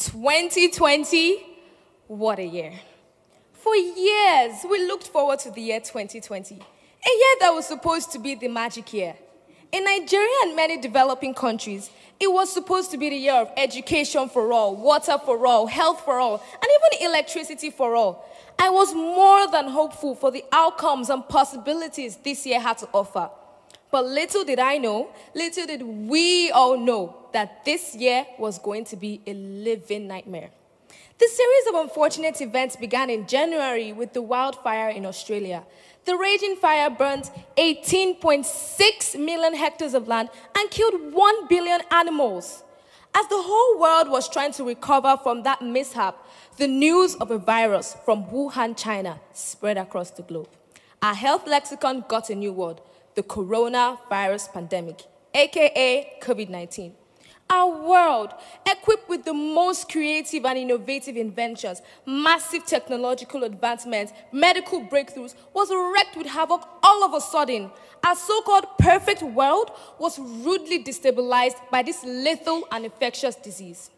2020, what a year. For years, we looked forward to the year 2020, a year that was supposed to be the magic year. In Nigeria and many developing countries, it was supposed to be the year of education for all, water for all, health for all, and even electricity for all. I was more than hopeful for the outcomes and possibilities this year had to offer. But little did I know, little did we all know that this year was going to be a living nightmare. The series of unfortunate events began in January with the wildfire in Australia. The raging fire burned 18.6 million hectares of land and killed 1 billion animals. As the whole world was trying to recover from that mishap, the news of a virus from Wuhan, China spread across the globe. Our health lexicon got a new word the coronavirus pandemic, aka COVID 19. Our world, equipped with the most creative and innovative inventions, massive technological advancements, medical breakthroughs, was wrecked with havoc all of a sudden. Our so called perfect world was rudely destabilized by this lethal and infectious disease.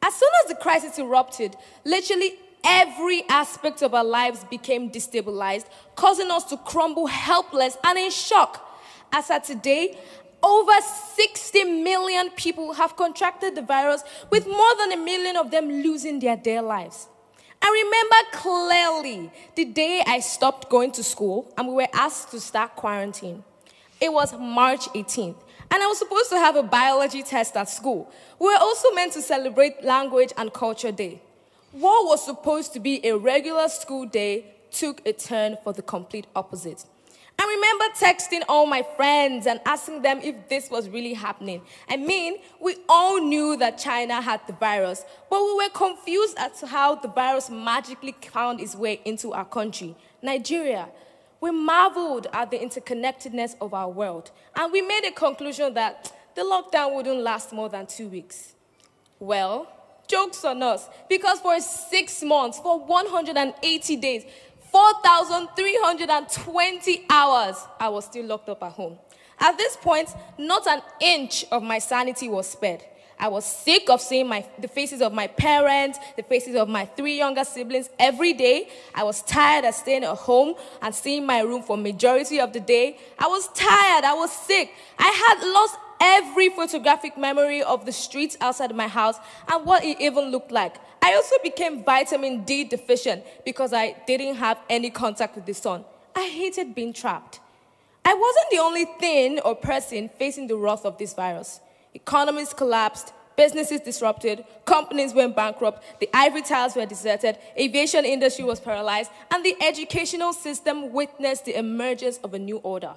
As soon as the crisis erupted, literally Every aspect of our lives became destabilized, causing us to crumble helpless and in shock. As at today, over 60 million people have contracted the virus, with more than a million of them losing their dear lives. I remember clearly the day I stopped going to school and we were asked to start quarantine. It was March 18th, and I was supposed to have a biology test at school. We were also meant to celebrate Language and Culture Day. What was supposed to be a regular school day took a turn for the complete opposite. I remember texting all my friends and asking them if this was really happening. I mean, we all knew that China had the virus, but we were confused as to how the virus magically found its way into our country, Nigeria. We marveled at the interconnectedness of our world, and we made a conclusion that the lockdown wouldn't last more than two weeks. Well, joke's on us because for six months, for 180 days, 4,320 hours, I was still locked up at home. At this point, not an inch of my sanity was spared. I was sick of seeing my, the faces of my parents, the faces of my three younger siblings every day. I was tired of staying at home and seeing my room for majority of the day. I was tired. I was sick. I had lost every photographic memory of the streets outside my house and what it even looked like. I also became vitamin D deficient because I didn't have any contact with the sun. I hated being trapped. I wasn't the only thing or person facing the wrath of this virus. Economies collapsed, businesses disrupted, companies went bankrupt, the ivory towers were deserted, aviation industry was paralyzed, and the educational system witnessed the emergence of a new order.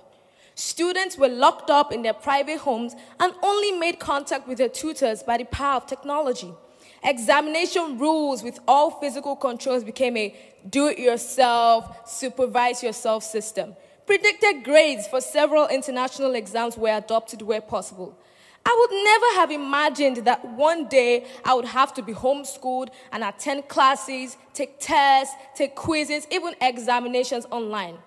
Students were locked up in their private homes and only made contact with their tutors by the power of technology. Examination rules with all physical controls became a do it yourself, supervise yourself system. Predicted grades for several international exams were adopted where possible. I would never have imagined that one day I would have to be homeschooled and attend classes, take tests, take quizzes, even examinations online.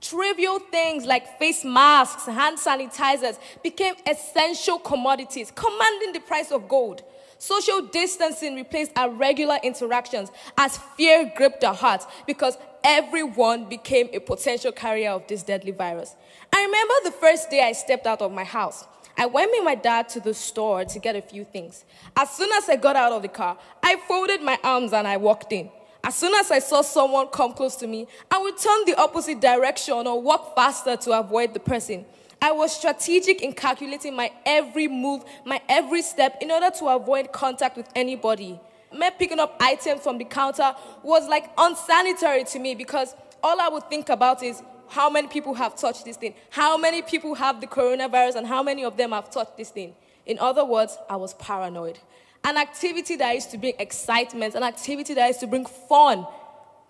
Trivial things like face masks, hand sanitizers became essential commodities, commanding the price of gold. Social distancing replaced our regular interactions as fear gripped our hearts because everyone became a potential carrier of this deadly virus. I remember the first day I stepped out of my house. I went with my dad to the store to get a few things. As soon as I got out of the car, I folded my arms and I walked in. As soon as I saw someone come close to me, I would turn the opposite direction or walk faster to avoid the person. I was strategic in calculating my every move, my every step in order to avoid contact with anybody. Me picking up items from the counter was like unsanitary to me because all I would think about is how many people have touched this thing, how many people have the coronavirus, and how many of them have touched this thing. In other words, I was paranoid. An activity that used to bring excitement, an activity that used to bring fun,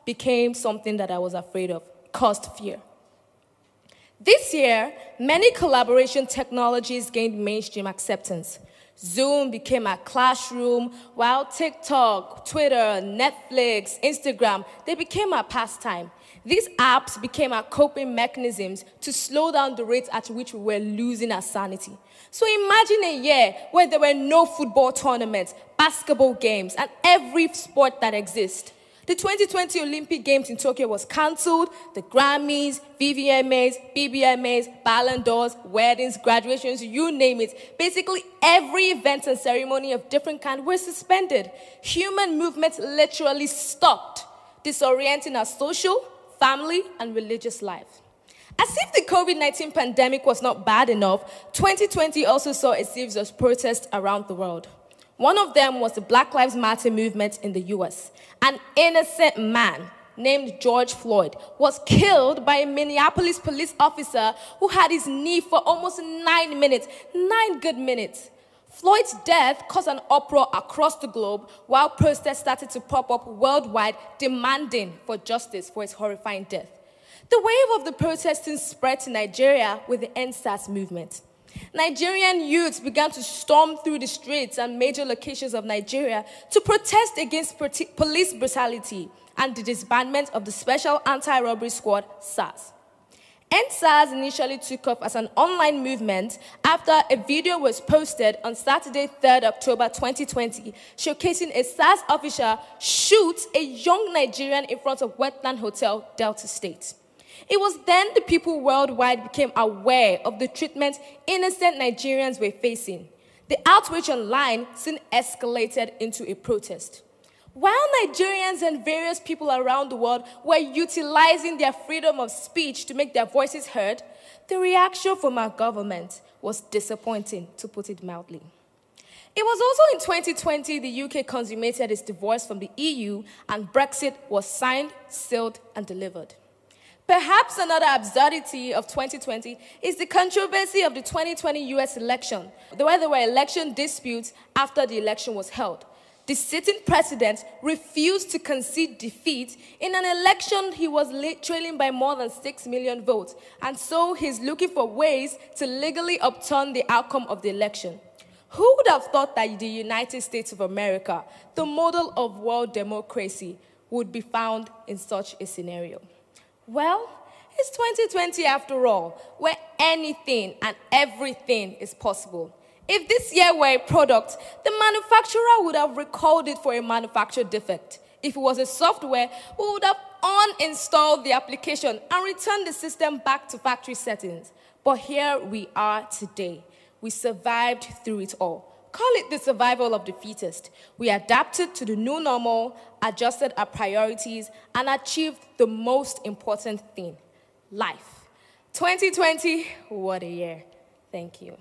became something that I was afraid of, caused fear. This year, many collaboration technologies gained mainstream acceptance. Zoom became a classroom, while TikTok, Twitter, Netflix, Instagram, they became a pastime. These apps became our coping mechanisms to slow down the rates at which we were losing our sanity. So imagine a year where there were no football tournaments, basketball games, and every sport that exists. The 2020 Olympic Games in Tokyo was cancelled. The Grammys, VVMAs, BBMAs, Ballon d'Ors, weddings, graduations, you name it. Basically, every event and ceremony of different kind were suspended. Human movements literally stopped, disorienting our social, family, and religious life. As if the COVID 19 pandemic was not bad enough, 2020 also saw a series of protests around the world. One of them was the Black Lives Matter movement in the US. An innocent man named George Floyd was killed by a Minneapolis police officer who had his knee for almost nine minutes, nine good minutes. Floyd's death caused an uproar across the globe while protests started to pop up worldwide demanding for justice for his horrifying death. The wave of the protesting spread to Nigeria with the NSAS movement. Nigerian youths began to storm through the streets and major locations of Nigeria to protest against police brutality and the disbandment of the Special Anti-Robbery Squad, SAS. NSAS initially took off as an online movement after a video was posted on Saturday, 3rd October 2020, showcasing a SARS officer shoot a young Nigerian in front of Wetland Hotel, Delta State. It was then the people worldwide became aware of the treatment innocent Nigerians were facing. The outrage online soon escalated into a protest. While Nigerians and various people around the world were utilizing their freedom of speech to make their voices heard, the reaction from our government was disappointing, to put it mildly. It was also in 2020 the UK consummated its divorce from the EU and Brexit was signed, sealed, and delivered. Perhaps another absurdity of 2020 is the controversy of the 2020 US election, where there were election disputes after the election was held the sitting president refused to concede defeat in an election he was trailing by more than 6 million votes, and so he's looking for ways to legally upturn the outcome of the election. Who would have thought that the United States of America, the model of world democracy, would be found in such a scenario? Well, it's 2020 after all, where anything and everything is possible. If this year were a product, the manufacturer would have recalled it for a manufacture defect. If it was a software, we would have uninstalled the application and returned the system back to factory settings. But here we are today. We survived through it all. Call it the survival of the fittest. We adapted to the new normal, adjusted our priorities, and achieved the most important thing life. 2020, what a year. Thank you.